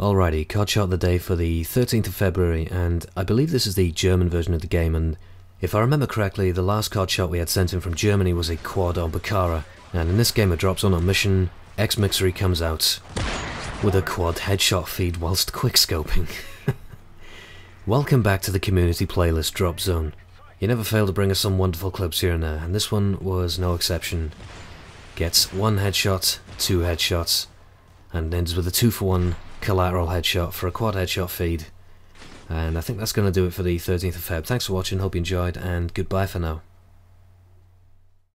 Alrighty, card shot of the day for the 13th of February, and I believe this is the German version of the game, and if I remember correctly, the last card shot we had sent in from Germany was a quad on Bakara, and in this game it drops on a mission, X-Mixery comes out with a quad headshot feed whilst quickscoping. Welcome back to the community playlist Drop Zone. You never fail to bring us some wonderful clips here and there, and this one was no exception. Gets one headshot, two headshots, and ends with a two for one collateral headshot for a quad headshot feed. And I think that's going to do it for the 13th of Feb. Thanks for watching, hope you enjoyed, and goodbye for now.